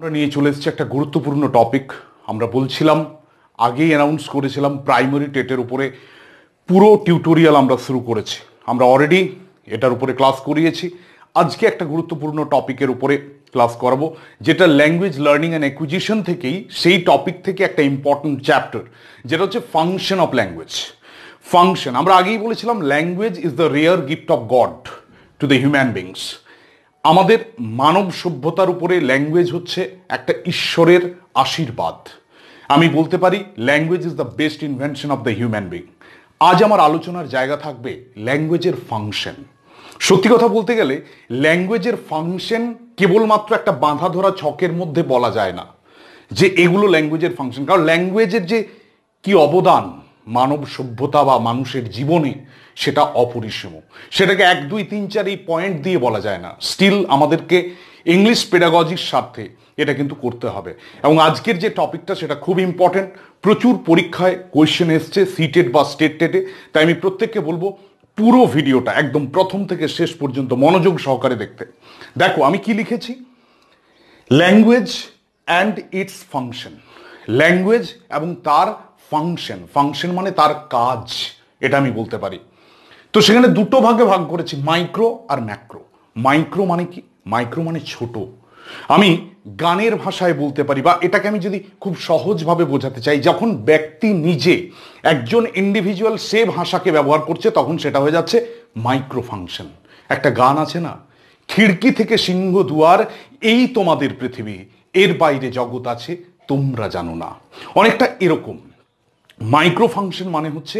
আমরা নিয়ে চলে এসেছি একটা গুরুত্বপূর্ণ টপিক আমরা বলছিলাম আগেই অ্যানাউন্স করেছিলাম প্রাইমারি টেটের উপরে পুরো টিউটোরিয়াল আমরা শুরু করেছি আমরা অলরেডি এটার উপরে ক্লাস করিয়েছি আজকে একটা গুরুত্বপূর্ণ টপিকের উপরে ক্লাস করাবো যেটা ল্যাঙ্গুয়েজ লার্নিং অ্যান্ড অ্যাকুইজিশন থেকেই সেই টপিক থেকে একটা ইম্পর্ট্যান্ট চ্যাপ্টার যেটা হচ্ছে ফাংশন অফ ল্যাঙ্গুয়েজ ফাংশন আমরা আগেই বলেছিলাম language is the rare gift of god to the human beings আমাদের মানব সভ্যতার উপরে ল্যাঙ্গুয়েজ হচ্ছে একটা ঈশ্বরের আশীর্বাদ আমি বলতে পারি language is the best invention of the human being আজ আমার আলোচনার জায়গা থাকবে ল্যাঙ্গুয়েজের ফাংশন সত্যি কথা বলতে গেলে ল্যাঙ্গুয়েজের ফাংশন কেবলমাত্র একটা বাঁধা ধরা ছকের মধ্যে বলা যায় না যে এগুলো ল্যাঙ্গুয়েজের ফাংশন কারণ ল্যাঙ্গুয়েজের যে কি অবদান মানব সভ্যতা বা মানুষের জীবনে সেটা অপরিসীম সেটাকে এক দুই তিন চার এই পয়েন্ট দিয়ে বলা যায় না স্টিল আমাদেরকে ইংলিশ পেডাগজির স্বার্থে এটা কিন্তু করতে হবে এবং আজকের যে টপিকটা সেটা খুব ইম্পর্টেন্ট প্রচুর পরীক্ষায় কোয়েশ্চেন এসছে সিটেড বা স্টেট টেটে তাই আমি প্রত্যেককে বলবো পুরো ভিডিওটা একদম প্রথম থেকে শেষ পর্যন্ত মনোযোগ সহকারে দেখতে দেখো আমি কি লিখেছি language and its function language এবং তার ফাংশন ফাংশন মানে তার কাজ এটা আমি বলতে পারি তো সেখানে দুটো ভাগে ভাগ করেছি মাইক্রো আর ম্যাক্রো মাইক্রো মানে কি মাইক্রো মানে ছোট আমি গানের ভাষায় বলতে পারি বা এটাকে আমি যদি খুব সহজভাবে বোঝাতে চাই যখন ব্যক্তি নিজে একজন ইন্ডিভিজুয়াল সে ভাষাকে ব্যবহার করছে তখন সেটা হয়ে যাচ্ছে মাইক্রো ফাংশন একটা গান আছে না খিড়কি থেকে সিংহ দুয়ার এই তোমাদের পৃথিবী এর বাইরে জগৎ আছে তোমরা জানো না অনেকটা এরকম মাইক্রো ফাংশন মানে হচ্ছে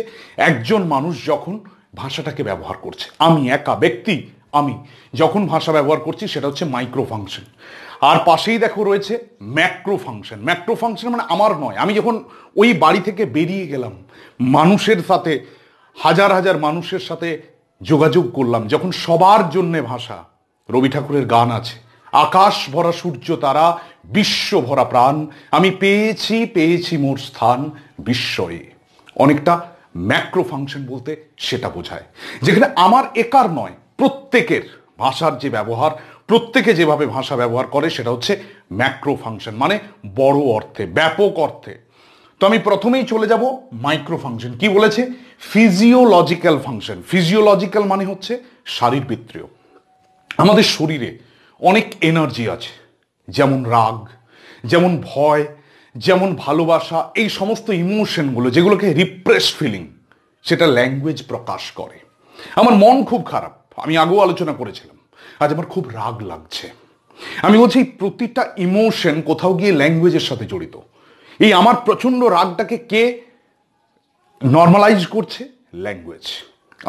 একজন মানুষ যখন ভাষাটাকে ব্যবহার করছে আমি একা ব্যক্তি আমি যখন ভাষা ব্যবহার করছি সেটা হচ্ছে মাইক্রো ফাংশন আর পাশেই দেখো রয়েছে ম্যাক্রো ফাংশন ম্যাক্রো ফাংশন মানে আমার নয় আমি যখন ওই বাড়ি থেকে বেরিয়ে গেলাম মানুষের সাথে হাজার হাজার মানুষের সাথে যোগাযোগ করলাম যখন সবার জন্যে ভাষা রবি ঠাকুরের গান আছে আকাশ ভরা সূর্য তারা বিশ্ব ভরা প্রাণ আমি পেয়েছি পেয়েছি মোর স্থান বিস্ময়ে অনেকটা ম্যাক্রো ফাংশন বলতে সেটা বোঝায় যেখানে আমার একার নয় প্রত্যেকের ভাষার যে ব্যবহার প্রত্যেকে যেভাবে ভাষা ব্যবহার করে সেটা হচ্ছে ম্যাক্রো ফাংশন মানে বড় অর্থে ব্যাপক অর্থে তো আমি প্রথমেই চলে যাব মাইক্রো ফাংশন কি বলেছে ফিজিওলজিক্যাল ফাংশন ফিজিওলজিক্যাল মানে হচ্ছে শারীরবৃত্তীয় আমাদের শরীরে অনেক এনার্জি আছে যেমন রাগ যেমন ভয় যেমন ভালোবাসা এই সমস্ত ইমোশনগুলো যেগুলোকে রিপ্রেস ফিলিং সেটা ল্যাঙ্গুয়েজ প্রকাশ করে আমার মন খুব খারাপ আমি আগেও আলোচনা করেছিলাম আজ আমার খুব রাগ লাগছে আমি বলছি প্রতিটা ইমোশন কোথাও গিয়ে ল্যাঙ্গুয়েজের সাথে জড়িত এই আমার প্রচণ্ড রাগটাকে কে নর্মালাইজ করছে ল্যাঙ্গুয়েজ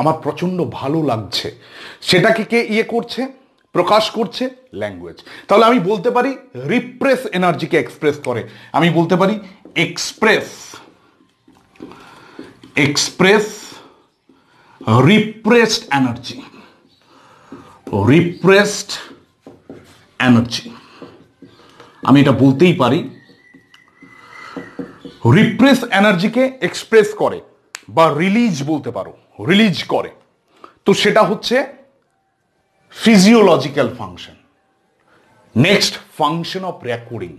আমার প্রচণ্ড ভালো লাগছে সেটাকে কে ইয়ে করছে প্রকাশ করছে ল্যাঙ্গুয়েজ তাহলে আমি বলতে পারি রিপ্রেস এনার্জিকে এক্সপ্রেস করে আমি বলতে পারি express express repressed energy repressed energy আমি এটা বলতেই পারি রিপ্রেস এনার্জিকে এক্সপ্রেস করে বা রিলিজ বলতে পারো রিলিজ করে তো সেটা হচ্ছে physiological function next function of recording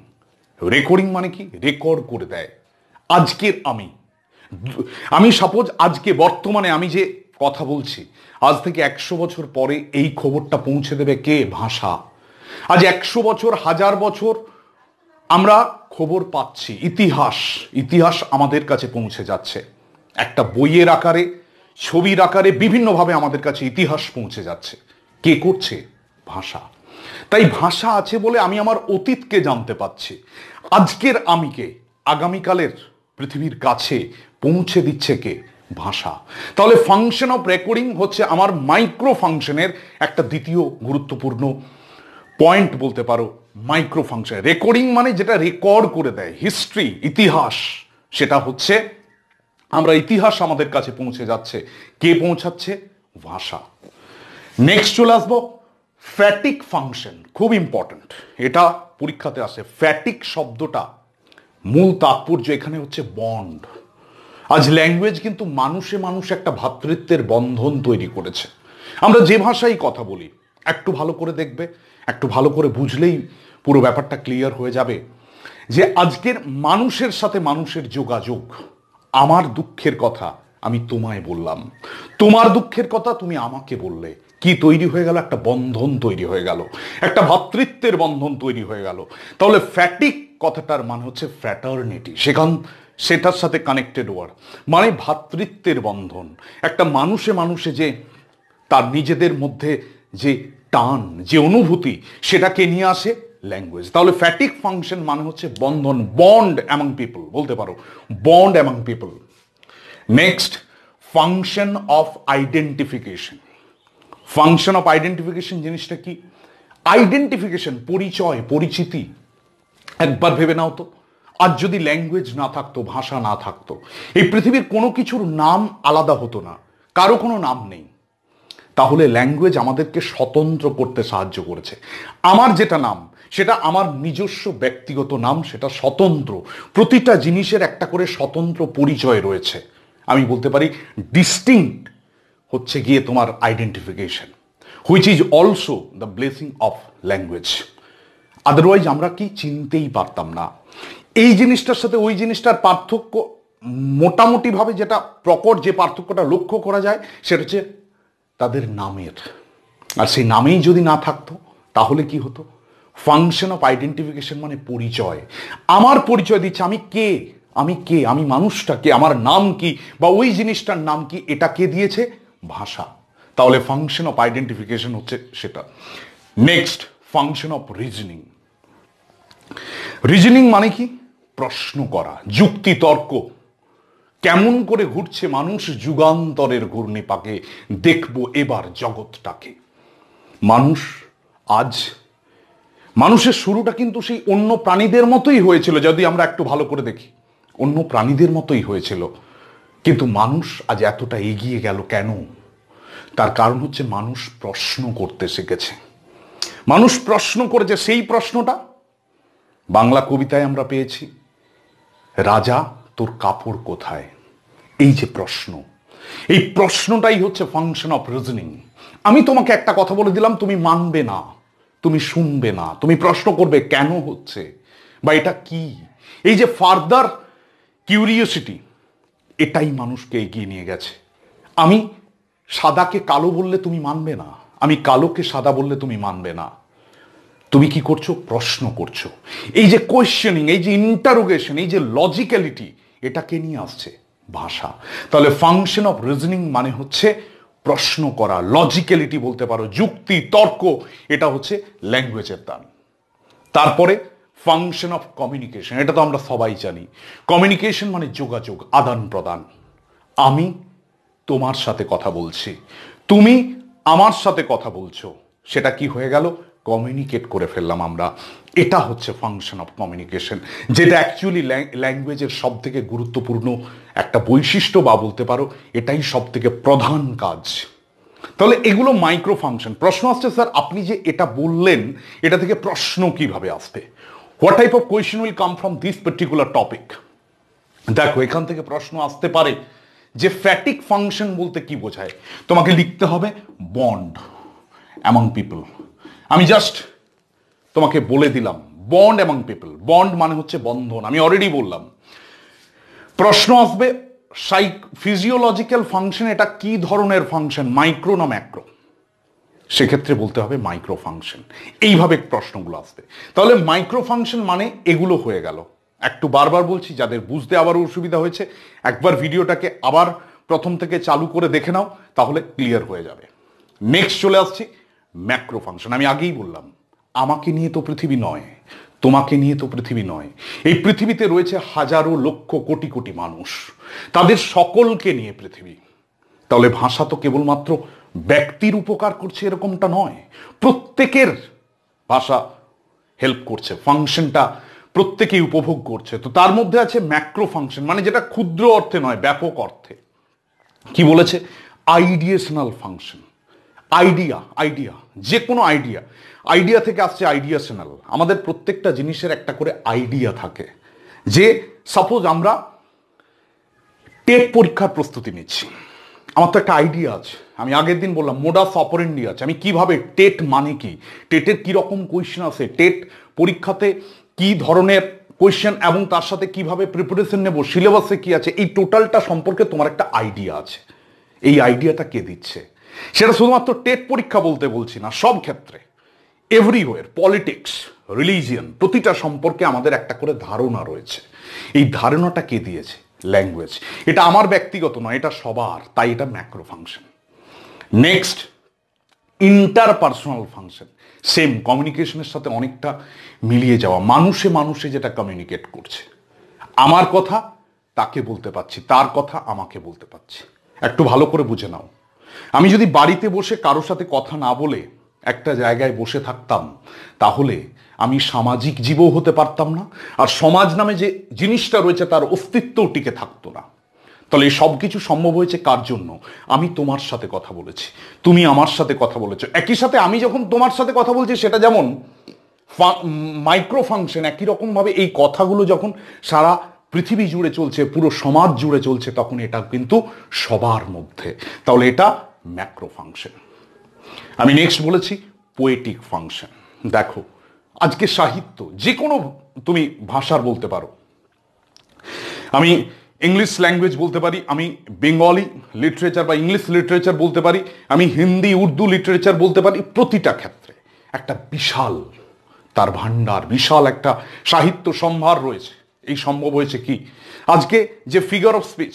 recording মানে কি রেকর্ড করে দেয় আজকের আমি আমি সাপোজ আজকে বর্তমানে আমি যে কথা বলছি আজ থেকে একশো বছর পরে এই খবরটা পৌঁছে দেবে কে ভাষা আজ একশো বছর হাজার বছর আমরা খবর পাচ্ছি ইতিহাস ইতিহাস আমাদের কাছে পৌঁছে যাচ্ছে একটা বইয়ের আকারে ছবির আকারে বিভিন্নভাবে আমাদের কাছে ইতিহাস পৌঁছে যাচ্ছে কে করছে ভাষা তাই ভাষা আছে বলে আমি আমার অতীতকে জানতে পাচ্ছি আজকের আমিকে আগামীকালের পৃথিবীর কাছে পৌঁছে দিচ্ছে কে ভাষা তাহলে ফাংশন অফ রেকর্ডিং হচ্ছে আমার মাইক্রো ফাংশনের একটা দ্বিতীয় গুরুত্বপূর্ণ পয়েন্ট বলতে পারো মাইক্রো ফাংশন রেকর্ডিং মানে যেটা রেকর্ড করে দেয় হিস্ট্রি ইতিহাস সেটা হচ্ছে আমরা ইতিহাস আমাদের কাছে পৌঁছে যাচ্ছে কে পৌঁছাচ্ছে ভাষা নেক্সট চলে আসবো ফ্যাটিক ফাংশন খুব ইম্পর্ট্যান্ট এটা পরীক্ষাতে আসে ফ্যাটিক শব্দটা মূল তাৎপর্য এখানে হচ্ছে বন্ড আজ ল্যাঙ্গুয়েজ কিন্তু মানুষে মানুষ একটা ভাতৃত্বের বন্ধন তৈরি করেছে আমরা যে ভাষাই কথা বলি একটু ভালো করে দেখবে একটু ভালো করে বুঝলেই পুরো ব্যাপারটা ক্লিয়ার হয়ে যাবে যে আজকের মানুষের সাথে মানুষের যোগাযোগ আমার দুঃখের কথা আমি তোমায় বললাম তোমার দুঃখের কথা তুমি আমাকে বললে কি তৈরি হয়ে গেল একটা বন্ধন তৈরি হয়ে গেল একটা ভাতৃত্বের বন্ধন তৈরি হয়ে গেল তাহলে ফ্যাটিক কথাটার মানে হচ্ছে ফ্যাটার্নিটি সেখান সেটার সাথে কানেক্টেড ওয়ার্ড মানে ভাতৃত্বের বন্ধন একটা মানুষে মানুষে যে তার নিজেদের মধ্যে যে টান যে অনুভূতি সেটাকে নিয়ে আসে ল্যাঙ্গুয়েজ তাহলে ফ্যাটিক ফাংশন মানে হচ্ছে বন্ধন বন্ড অ্যামাং পিপল বলতে পারো bond among people next function of identification function of identification জিনিসটা কি আইডেন্টিফিকেশন পরিচয় পরিচিতি একবার ভেবে নাও তো আর যদি ল্যাঙ্গুয়েজ না থাকতো ভাষা না থাকতো এই পৃথিবীর কোনো কিছুর নাম আলাদা হতো না কারো কোনো নাম নেই তাহলে ল্যাঙ্গুয়েজ আমাদেরকে স্বতন্ত্র করতে সাহায্য করেছে আমার যেটা নাম সেটা আমার নিজস্ব ব্যক্তিগত নাম সেটা স্বতন্ত্র প্রতিটা জিনিসের একটা করে স্বতন্ত্র পরিচয় রয়েছে আমি বলতে পারি ডিস্টিংক্ট হচ্ছে গিয়ে তোমার identification which is also the blessing of language otherwise আমরা কি চিনতেই পারতাম না এই জিনিসটার সাথে ওই জিনিসটার পার্থক্য মোটামুটিভাবে যেটা প্রকট যে পার্থক্যটা লক্ষ্য করা যায় সেটা হচ্ছে তাদের নামের আর সেই নামেই যদি না থাকতো তাহলে কি হতো ফাংশন অফ আইডেন্টিফিকেশন মানে পরিচয় আমার পরিচয় দিচ্ছে আমি কে আমি কে আমি মানুষটা কে আমার নাম কি বা ওই জিনিসটার নাম কি এটা কে দিয়েছে ভাষা তাহলে ফাংশন অফ আইডেন্টিফিকেশন হচ্ছে সেটা next function of reasoning reasoning মানে কি প্রশ্ন করা যুক্তি তর্ক কেমন করে ঘুরছে মানুষ যুগান্তরের ঘূর্ণিপাকে দেখব এবার জগৎটাকে মানুষ আজ মানুষের শুরুটা কিন্তু সেই অন্য প্রাণীদের মতোই হয়েছিল যদি আমরা একটু ভালো করে দেখি অন্য প্রাণীদের মতোই হয়েছিল কিন্তু মানুষ আজ এতটা এগিয়ে গেল কেন তার কারণ হচ্ছে মানুষ প্রশ্ন করতে শিখেছে মানুষ প্রশ্ন করেছে সেই প্রশ্নটা বাংলা কবিতায় আমরা পেয়েছি রাজা তোর কাপড় কোথায় এই যে প্রশ্ন এই প্রশ্নটাই হচ্ছে ফাংশন অফ রিজনিং আমি তোমাকে একটা কথা বলে দিলাম তুমি মানবে না তুমি শুনবে না তুমি প্রশ্ন করবে কেন হচ্ছে বা এটা কি এই যে ফার্দার কিউরিয়সিটি এটাই মানুষকে এগিয়ে নিয়ে গেছে আমি সাদাকে কালো বললে তুমি মানবে না আমি কালোকে সাদা বললে তুমি মানবে না তুমি কি করছো প্রশ্ন করছো এই যে কোয়েশ্চেনিং এই যে ইন্টারোগেশন এই যে লজিক্যালিটি এটাকে নিয়ে আসছে ভাষা তাহলে ফাংশন অফ রিজনিং মানে হচ্ছে প্রশ্ন করা লজিক্যালিটি বলতে পারো যুক্তি তর্ক এটা হচ্ছে ল্যাঙ্গুয়েজের দান তারপরে ফাংশন অফ কমিউনিকেশন এটা তো আমরা সবাই জানি কমিউনিকেশন মানে যোগাযোগ আদান প্রদান আমি তোমার সাথে কথা বলছি তুমি আমার সাথে কথা বলছো সেটা কি হয়ে গেল কমিউনিকেট করে ফেললাম আমরা এটা হচ্ছে ফাংশন অফ কমিউনিকেশন যেটা অ্যাকচুয়ালি ল্যাঙ্গুয়েজের সব থেকে গুরুত্বপূর্ণ একটা বৈশিষ্ট্য বা বলতে পারো এটাই সব থেকে প্রধান কাজ তাহলে এগুলো মাইক্রো ফাংশন প্রশ্ন আসছে স্যার আপনি যে এটা বললেন এটা থেকে প্রশ্ন কিভাবে আসবে what type of question will come from this particular topic দেখো এখান থেকে প্রশ্ন আসতে পারে যে ফ্যাটিক ফাংশন বলতে কি বোঝায় তোমাকে লিখতে হবে বন্ড অ্যামং পিপল আমি জাস্ট তোমাকে বলে দিলাম বন্ড অ্যামং পিপল বন্ড মানে হচ্ছে বন্ধন আমি অলরেডি বললাম প্রশ্ন আসবে সাইক ফিজিওলজিক্যাল ফাংশন এটা কি ধরনের ফাংশন মাইক্রো না ম্যাক্রো সেক্ষেত্রে বলতে হবে মাইক্রো ফাংশন এইভাবে প্রশ্নগুলো আসতে তাহলে মাইক্রো ফাংশন মানে এগুলো হয়ে গেল একটু বারবার বলছি যাদের বুঝতে আবারও অসুবিধা হয়েছে একবার ভিডিওটাকে আবার প্রথম থেকে চালু করে দেখে নাও তাহলে ক্লিয়ার হয়ে যাবে নেক্সট চলে আসছি ম্যাক্রো ফাংশন আমি আগেই বললাম আমাকে নিয়ে তো পৃথিবী নয় তোমাকে নিয়ে তো পৃথিবী নয় এই পৃথিবীতে রয়েছে হাজারো লক্ষ কোটি কোটি মানুষ তাদের সকলকে নিয়ে পৃথিবী তাহলে ভাষা তো কেবলমাত্র ব্যক্তির উপকার করছে এরকমটা নয় প্রত্যেকের ভাষা হেল্প করছে ফাংশনটা প্রত্যেকেই উপভোগ করছে তো তার মধ্যে আছে ম্যাক্রো ফাংশন মানে যেটা ক্ষুদ্র অর্থে নয় ব্যাপক অর্থে কি বলেছে আইডিয়েশনাল ফাংশন আইডিয়া আইডিয়া যে কোনো আইডিয়া আইডিয়া থেকে আসছে আইডিয়াশনাল আমাদের প্রত্যেকটা জিনিসের একটা করে আইডিয়া থাকে যে সাপোজ আমরা টেট পরীক্ষার প্রস্তুতি নিচ্ছি আমার তো একটা আইডিয়া আছে আমি আগের দিন বললাম মোডাস অপারেন্ডি আছে আমি কিভাবে টেট মানে কি টেটের কীরকম কোয়েশ্চেন আছে টেট পরীক্ষাতে কি ধরনের কোয়েশ্চেন এবং তার সাথে কিভাবে প্রিপারেশন নেব সিলেবাসে কি আছে এই টোটালটা সম্পর্কে তোমার একটা আইডিয়া আছে এই আইডিয়াটা কে দিচ্ছে সেটা শুধুমাত্র টেট পরীক্ষা বলতে বলছি না সব ক্ষেত্রে এভরিওয়ের পলিটিক্স রিলিজিয়ান প্রতিটা সম্পর্কে আমাদের একটা করে ধারণা রয়েছে এই ধারণাটা কে দিয়েছে ল্যাঙ্গুয়েজ এটা আমার ব্যক্তিগত নয় এটা সবার তাই এটা macro function next interpersonal function same কমিউনিকেশনের সাথে অনেকটা মিলিয়ে যাওয়া মানুষে মানুষে যেটা কমিউনিকেট করছে আমার কথা তাকে বলতে পারছি তার কথা আমাকে বলতে পারছি একটু ভালো করে বুঝে নাও আমি যদি বাড়িতে বসে কারোর সাথে কথা না বলে একটা জায়গায় বসে থাকতাম তাহলে আমি সামাজিক জীবও হতে পারতাম না আর সমাজ নামে যে জিনিসটা রয়েছে তার অস্তিত্বও টিকে থাকতো না তাহলে এই সব কিছু সম্ভব হয়েছে কার জন্য আমি তোমার সাথে কথা বলেছি তুমি আমার সাথে কথা বলেছো একই সাথে আমি যখন তোমার সাথে কথা বলছি সেটা যেমন মাইক্রো ফাংশন একই রকমভাবে এই কথাগুলো যখন সারা পৃথিবী জুড়ে চলছে পুরো সমাজ জুড়ে চলছে তখন এটা কিন্তু সবার মধ্যে তাহলে এটা ম্যাক্রো ফাংশন আমি নেক্সট বলেছি পোয়েটিক ফাংশন দেখো আজকে সাহিত্য যে কোনো তুমি ভাষার বলতে পারো আমি ইংলিশ ল্যাঙ্গুয়েজ বলতে পারি আমি বেঙ্গলি লিটারেচার বা ইংলিশ লিটারেচার বলতে পারি আমি হিন্দি উর্দু লিটারেচার বলতে পারি প্রতিটা ক্ষেত্রে একটা বিশাল তার ভাণ্ডার বিশাল একটা সাহিত্য সম্ভার রয়েছে এই সম্ভব হয়েছে কি আজকে যে ফিগার অফ স্পিচ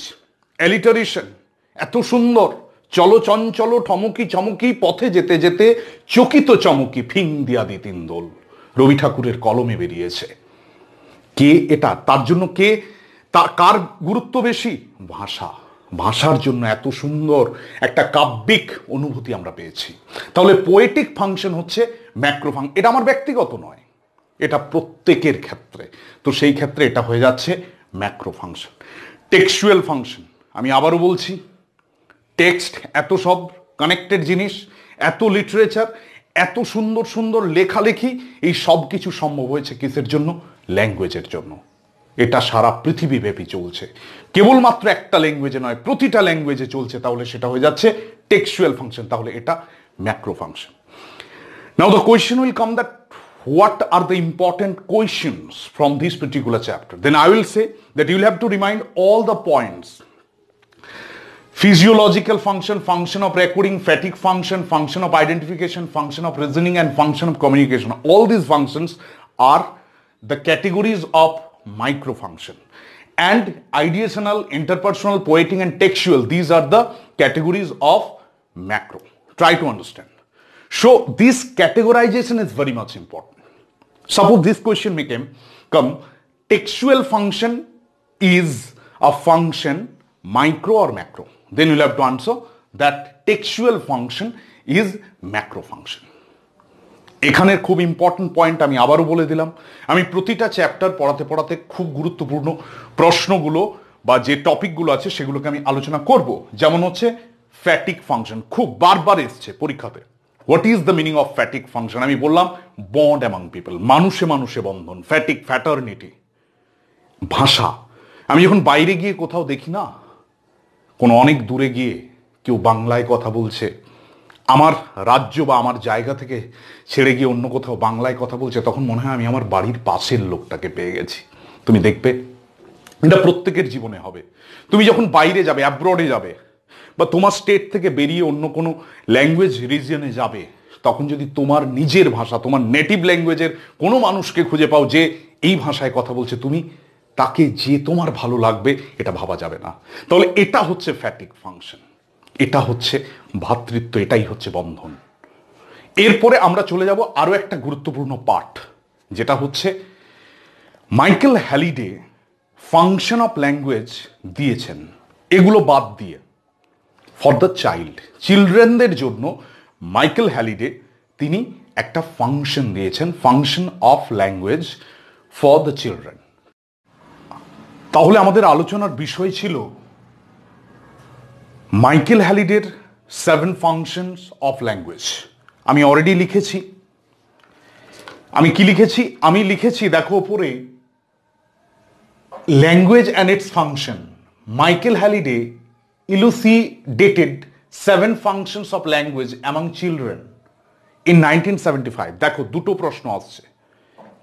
অ্যালিটারেশন এত সুন্দর চলচঞ্চল ঠমকি চমকি পথে যেতে যেতে চকিত চমকি ফিং দিয়া দিতিন দোল রবি ঠাকুরের কলমে বেরিয়েছে কে এটা তার জন্য কে তার কার গুরুত্ব বেশি ভাষা ভাষার জন্য এত সুন্দর একটা কাব্যিক অনুভূতি আমরা পেয়েছি তাহলে পোয়েটিক ফাংশন হচ্ছে ম্যাক্রো ফাং এটা আমার ব্যক্তিগত নয় এটা প্রত্যেকের ক্ষেত্রে তো সেই ক্ষেত্রে এটা হয়ে যাচ্ছে ম্যাক্রো ফাংশন টেক্সুয়াল ফাংশন আমি আবারও বলছি টেক্সট এত সব কানেক্টেড জিনিস এত লিটারেচার এত সুন্দর সুন্দর লেখালেখি এই সব কিছু সম্ভব হয়েছে কিসের জন্য ল্যাঙ্গুয়েজের জন্য এটা সারা পৃথিবীব্যাপী চলছে কেবলমাত্র একটা ল্যাঙ্গুয়েজে নয় প্রতিটা ল্যাঙ্গুয়েজে চলছে তাহলে সেটা হয়ে যাচ্ছে টেক্সুয়াল ফাংশন তাহলে এটা macro function now the question will come that what are the important questions from this particular chapter then I will say that you'll have to remind all the points physiological function, function of recurring fatigue function, function of identification, function of reasoning and function of communication. All these functions are the categories of microfunction. And ideational, interpersonal, poetic and textual, these are the categories of macro. Try to understand. So this categorization is very much important. Suppose this question may come, textual function is a function micro or macro. then you'll have to answer that textual function is macro function. এখানের খুব important point আমি আবারও বলে দিলাম আমি প্রতিটা chapter পড়াতে পড়াতে খুব গুরুত্বপূর্ণ প্রশ্নগুলো বা যে টপিকগুলো আছে সেগুলোকে আমি আলোচনা করব যেমন হচ্ছে ফ্যাটিক ফাংশন খুব বারবার এসছে পরীক্ষাতে what is the meaning of phatic function আমি বললাম বন্ড অ্যামাং পিপল মানুষে মানুষে বন্ধন ফ্যাটিক ফ্যাটার্নিটি ভাষা আমি যখন বাইরে গিয়ে কোথাও দেখি না কোনো অনেক দূরে গিয়ে কেউ বাংলায় কথা বলছে আমার রাজ্য বা আমার জায়গা থেকে ছেড়ে গিয়ে অন্য কোথাও বাংলায় কথা বলছে তখন মনে হয় আমি আমার বাড়ির পাশের লোকটাকে পেয়ে গেছি তুমি দেখবে এটা প্রত্যেকের জীবনে হবে তুমি যখন বাইরে যাবে অ্যাব্রডে যাবে বা তোমার স্টেট থেকে বেরিয়ে অন্য কোনো ল্যাঙ্গুয়েজ রিজিয়নে যাবে তখন যদি তোমার নিজের ভাষা তোমার নেটিভ ল্যাঙ্গুয়েজের কোনো মানুষকে খুঁজে পাও যে এই ভাষায় কথা বলছে তুমি তাকে যে তোমার ভালো লাগবে এটা ভাবা যাবে না তাহলে এটা হচ্ছে ফ্যাটিক ফাংশন এটা হচ্ছে ভাতৃত্ব এটাই হচ্ছে বন্ধন এরপরে আমরা চলে যাব আরও একটা গুরুত্বপূর্ণ পাঠ যেটা হচ্ছে Michael Halliday function of language দিয়েছেন এগুলো বাদ দিয়ে ফর দ্য চাইল্ড চিলড্রেনদের জন্য মাইকেল হ্যালিডে তিনি একটা ফাংশন দিয়েছেন function of language for the children তাহলে আমাদের আলোচনার বিষয় ছিল মাইকেল হ্যালিডের সেভেন ফাংশনস অফ ল্যাঙ্গুয়েজ আমি অলরেডি লিখেছি আমি কি লিখেছি আমি লিখেছি দেখো ওপরে language and its function Michael Halliday elucidated seven functions of language among children in nineteen seventy five দেখো দুটো প্রশ্ন আসছে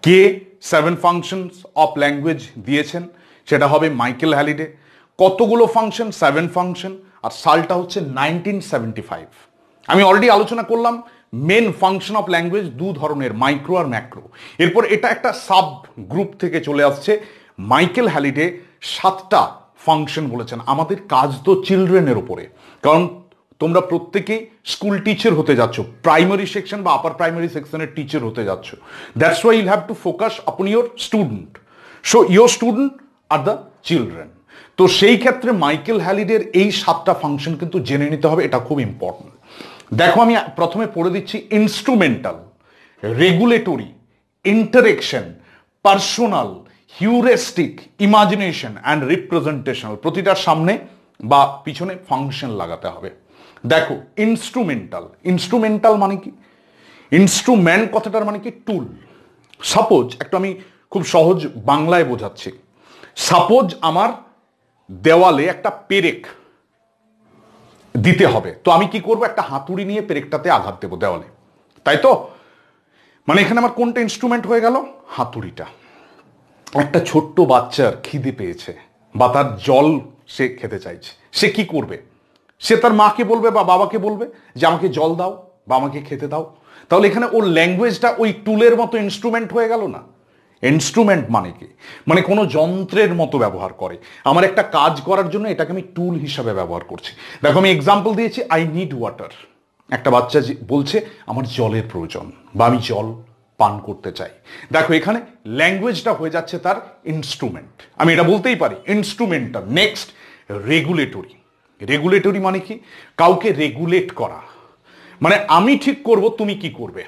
কে সেভেন ফাংশনস অফ ল্যাঙ্গুয়েজ দিয়েছেন সেটা হবে মাইকেল হ্যালিডে কতগুলো ফাংশন সেভেন ফাংশন আর সালটা হচ্ছে নাইনটিন সেভেন্টি ফাইভ আমি অলরেডি আলোচনা করলাম মেন ফাংশন অফ ল্যাঙ্গুয়েজ দু ধরনের মাইক্রো আর ম্যাক্রো এরপর এটা একটা সাব গ্রুপ থেকে চলে আসছে মাইকেল হ্যালিডে সাতটা ফাংশন বলেছেন আমাদের কাজ তো চিলড্রেনের ওপরে কারণ তোমরা প্রত্যেকেই স্কুল টিচার হতে যাচ্ছ প্রাইমারি সেকশন বা আপার প্রাইমারি সেকশনের টিচার হতে যাচ্ছ that's why I'll have to focus upon your student so your student are the children তো সেই ক্ষেত্রে মাইকেল হ্যালিডের এই সাতটা ফাংশন কিন্তু জেনে নিতে হবে এটা খুব ইম্পর্টেন্ট দেখো আমি প্রথমে পড়ে দিচ্ছি instrumental regulatory interaction personal heuristic imagination and representational প্রতিটার সামনে বা পিছনে ফাংশন লাগাতে হবে দেখো ইনস্ট্রুমেন্টাল ইনস্ট্রুমেন্টাল মানে কি ইনস্ট্রুমেন্ট কথাটার মানে কি টুল সাপোজ একটা আমি খুব সহজ বাংলায় বোঝাচ্ছি সাপোজ আমার দেওয়ালে একটা পেরেক দিতে হবে তো আমি কি করব একটা হাতুড়ি নিয়ে পেরেকটাতে আঘাত দেবো দেওয়ালে তাই তো মানে এখানে আমার কোনটা ইনস্ট্রুমেন্ট হয়ে গেল হাতুড়িটা একটা ছোট্ট বাচ্চার খিদে পেয়েছে বা তার জল সে খেতে চাইছে সে কি করবে সে তার মাকে বলবে বা বাবাকে বলবে যে আমাকে জল দাও বা আমাকে খেতে দাও তাহলে এখানে ওর ল্যাঙ্গুয়েজটা ওই টুলের মতো ইনস্ট্রুমেন্ট হয়ে গেল না ইনস্ট্রুমেন্ট মানে কি মানে কোনো যন্ত্রের মতো ব্যবহার করে আমার একটা কাজ করার জন্য এটাকে আমি টুল হিসাবে ব্যবহার করছি দেখো আমি এক্সাম্পল দিয়েছি আই নিড ওয়াটার একটা বাচ্চা বলছে আমার জলের প্রয়োজন বা আমি জল পান করতে চাই দেখো এখানে ল্যাঙ্গুয়েজটা হয়ে যাচ্ছে তার ইনস্ট্রুমেন্ট আমি এটা বলতেই পারি ইনস্ট্রুমেন্টটা নেক্সট রেগুলেটরি রেগুলেটরি মানে কি কাউকে রেগুলেট করা মানে আমি ঠিক করব তুমি কি করবে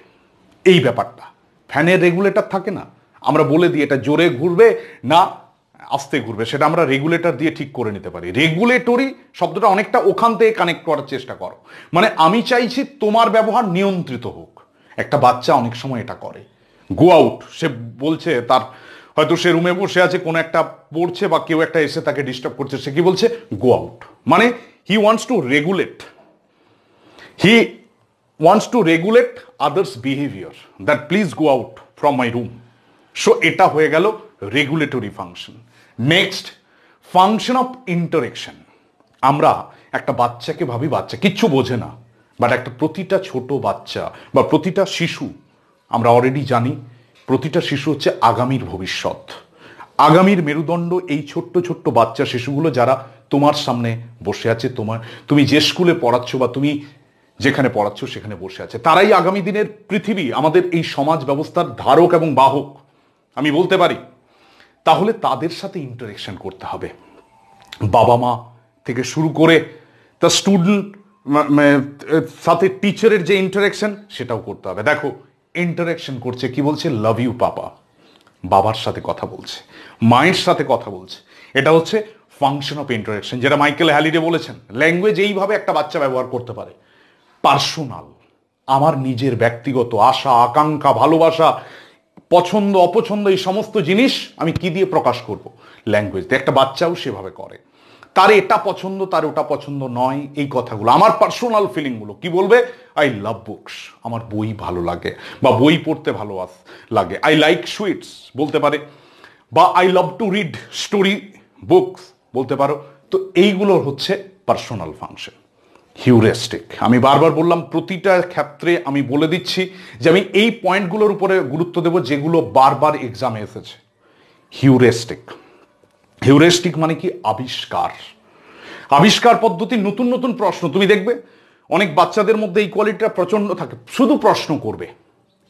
এই ব্যাপারটা ফ্যানের রেগুলেটর থাকে না আমরা বলে দিই এটা জোরে ঘুরবে না আস্তে ঘুরবে সেটা আমরা রেগুলেটর দিয়ে ঠিক করে নিতে পারি রেগুলেটরি শব্দটা অনেকটা ওখান থেকে কানেক্ট করার চেষ্টা করো মানে আমি চাইছি তোমার ব্যবহার নিয়ন্ত্রিত হোক একটা বাচ্চা অনেক সময় এটা করে গো আউট সে বলছে তার হয়তো সে রুমে বসে আছে কোনো একটা পড়ছে বা কেউ একটা এসে তাকে ডিস্টার্ব করছে সে কি বলছে গো আউট মানে he wants to regulate he wants to regulate others behaviour that please go out from my room so এটা হয়ে গেল regulatory function next function of interaction আমরা একটা বাচ্চাকে ভাবি বাচ্চা কিচ্ছু বোঝে না বাট একটা প্রতিটা ছোট বাচ্চা বা প্রতিটা শিশু আমরা অলরেডি জানি প্রতিটা শিশু হচ্ছে আগামীর ভবিষ্যৎ আগামীর মেরুদণ্ড এই ছোট্ট ছোট্ট বাচ্চা শিশুগুলো যারা তোমার সামনে বসে আছে তোমার তুমি যে স্কুলে পড়াচ্ছ বা তুমি যেখানে পড়াচ্ছ সেখানে বসে আছে তারাই আগামী দিনের পৃথিবী আমাদের এই সমাজ ব্যবস্থার ধারক এবং বাহক আমি বলতে পারি তাহলে তাদের সাথে ইন্টারেকশন করতে হবে বাবা মা থেকে শুরু করে তা স্টুডেন্ট সাথে টিচারের যে ইন্টারেকশন সেটাও করতে হবে দেখো ইন্টারেকশন করছে কি বলছে লাভ ইউ পাপা বাবার সাথে কথা বলছে মায়ের সাথে কথা বলছে এটা হচ্ছে ফাংশন অফ ইন্টারেকশন যেটা মাইকেল হ্যালিডে বলেছেন ল্যাঙ্গুয়েজ এইভাবে একটা বাচ্চা ব্যবহার করতে পারে পার্সোনাল আমার নিজের ব্যক্তিগত আশা আকাঙ্ক্ষা ভালোবাসা পছন্দ অপছন্দ এই সমস্ত জিনিস আমি কি দিয়ে প্রকাশ করব ল্যাঙ্গুয়েজ একটা বাচ্চাও সেভাবে করে তার এটা পছন্দ তার ওটা পছন্দ নয় এই কথাগুলো আমার পার্সোনাল ফিলিংগুলো কি বলবে আই লাভ বুকস আমার বই ভালো লাগে বা বই পড়তে ভালো আস লাগে আই লাইক সুইটস বলতে পারে বা I love to read story books বলতে পারো তো এইগুলোর হচ্ছে পার্সোনাল ফাংশন হিউরেস্টিক আমি বারবার বললাম প্রতিটা ক্ষেত্রে আমি বলে দিচ্ছি যে আমি এই পয়েন্টগুলোর উপরে গুরুত্ব দেব যেগুলো বারবার এক্সামে এসেছে হিউরেস্টিক হিউরেস্টিক মানে কি আবিষ্কার আবিষ্কার পদ্ধতি নতুন নতুন প্রশ্ন তুমি দেখবে অনেক বাচ্চাদের মধ্যে এই কোয়ালিটিটা প্রচণ্ড থাকে শুধু প্রশ্ন করবে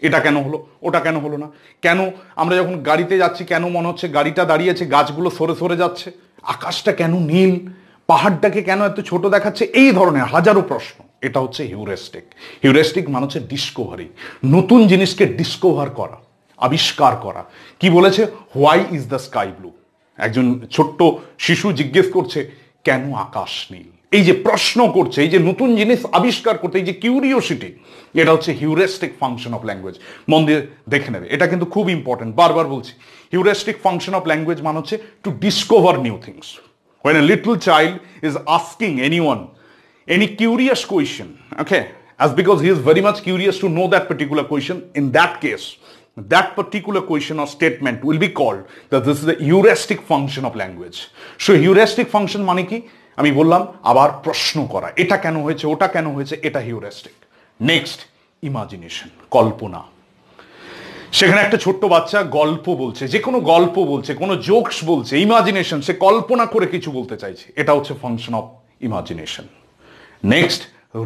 এটা কেন হলো ওটা কেন হলো না কেন আমরা যখন গাড়িতে যাচ্ছি কেন মনে হচ্ছে গাড়িটা দাঁড়িয়েছে গাছগুলো সরে সরে যাচ্ছে আকাশটা কেন নীল পাহাড়টাকে কেন এত ছোট দেখাচ্ছে এই ধরনের হাজারো প্রশ্ন এটা হচ্ছে হিউরেস্টিক হিউরেস্টিক মানে হচ্ছে ডিসকোভারি নতুন জিনিসকে ডিসকোভার করা আবিষ্কার করা কি বলেছে why is the sky blue একজন ছোট্ট শিশু জিজ্ঞেস করছে কেন আকাশ নীল এই যে প্রশ্ন করছে এই যে নতুন জিনিস আবিষ্কার করতে এই যে কিউরিওসিটি এটা হচ্ছে হিউরেস্টিক ফাংশন অফ ল্যাঙ্গুয়েজ মন দিয়ে দেখে নেবে এটা কিন্তু খুব ইম্পর্টেন্ট বারবার বলছি হিউরেস্টিক ফাংশন অফ ল্যাঙ্গুয়েজ মানে হচ্ছে to discover new things when a little child is asking anyone any curious question, okay, as because he is very much curious to know that particular question, in that case, that particular question or statement will be called that this is the heuristic function of language. So heuristic function মানে কি আমি বললাম আবার প্রশ্ন করা এটা কেন হয়েছে ওটা কেন হয়েছে এটা হিউরেস্টিক নেক্সট ইমাজিনেশন কল্পনা সেখানে একটা ছোট্ট বাচ্চা গল্প বলছে যে কোনো গল্প বলছে কোনো জোকস বলছে ইমাজিনেশন সে কল্পনা করে কিছু বলতে চাইছে এটা হচ্ছে function of imagination next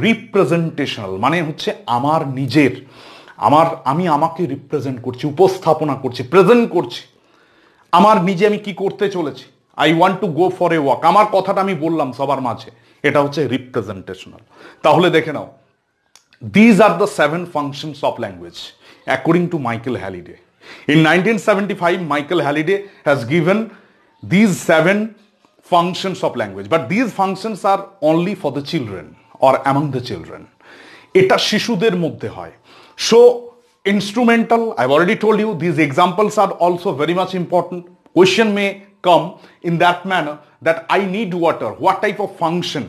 representational মানে হচ্ছে আমার নিজের আমার আমি আমাকে রিপ্রেজেন্ট করছি উপস্থাপনা করছি প্রেজেন্ট করছি আমার নিজে আমি কি করতে চলেছি I want to go for a walk আমার কথাটা আমি বললাম সবার মাঝে এটা হচ্ছে রিপ্রেজেন্টেশনাল তাহলে দেখে নাও these are the seven functions of language according to Michael Halliday. In 1975, Michael Halliday has given these seven functions of language, but these functions are only for the children or among the children. এটা শিশুদের মধ্যে হয় so instrumental I already told you these examples are also very much important question may come in that manner that I need water what type of function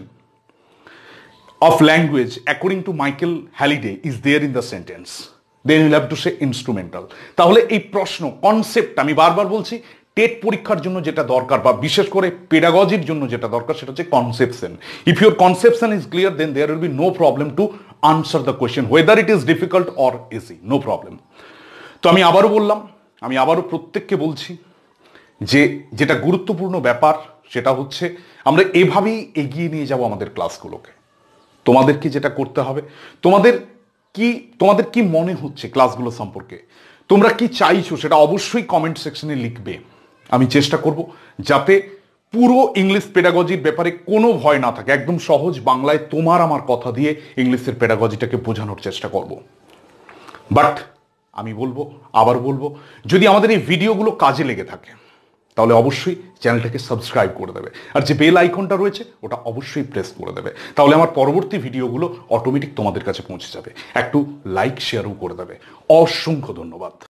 of language according to Michael Halliday is there in the sentence. Then you'll have to say instrumental তাহলে এই প্রশ্ন concept আমি বারবার বলছি TET পরীক্ষার জন্য যেটা দরকার বা বিশেষ করে পেডাগজির জন্য যেটা দরকার সেটা হচ্ছে conception if your conception is clear then there will be no problem to answer the question whether it is difficult or easy no problem তো আমি আবারও বললাম আমি আবারও প্রত্যেককে বলছি যে যেটা গুরুত্বপূর্ণ ব্যাপার সেটা হচ্ছে আমরা এভাবেই এগিয়ে নিয়ে যাব আমাদের ক্লাসগুলোকে তোমাদেরকে যেটা করতে হবে তোমাদের কি তোমাদের কি মনে হচ্ছে ক্লাসগুলো সম্পর্কে তোমরা কি চাইছো সেটা অবশ্যই কমেন্ট সেকশনে লিখবে আমি চেষ্টা করব যাতে পুরো ইংলিশ পেডাগজির ব্যাপারে কোনো ভয় না থাকে একদম সহজ বাংলায় তোমার আমার কথা দিয়ে ইংলিশের পেডাগজিটাকে বোঝানোর চেষ্টা করব বাট আমি বলবো আবার বলবো যদি আমাদের এই ভিডিওগুলো কাজে লেগে থাকে তাহলে অবশ্যই চ্যানেলটাকে সাবস্ক্রাইব করে দেবে আর যে বেল আইকনটা রয়েছে ওটা অবশ্যই প্রেস করে দেবে তাহলে আমার পরবর্তী ভিডিওগুলো অটোমেটিক তোমাদের কাছে পৌঁছে যাবে একটু লাইক শেয়ারও করে দেবে অসংখ্য ধন্যবাদ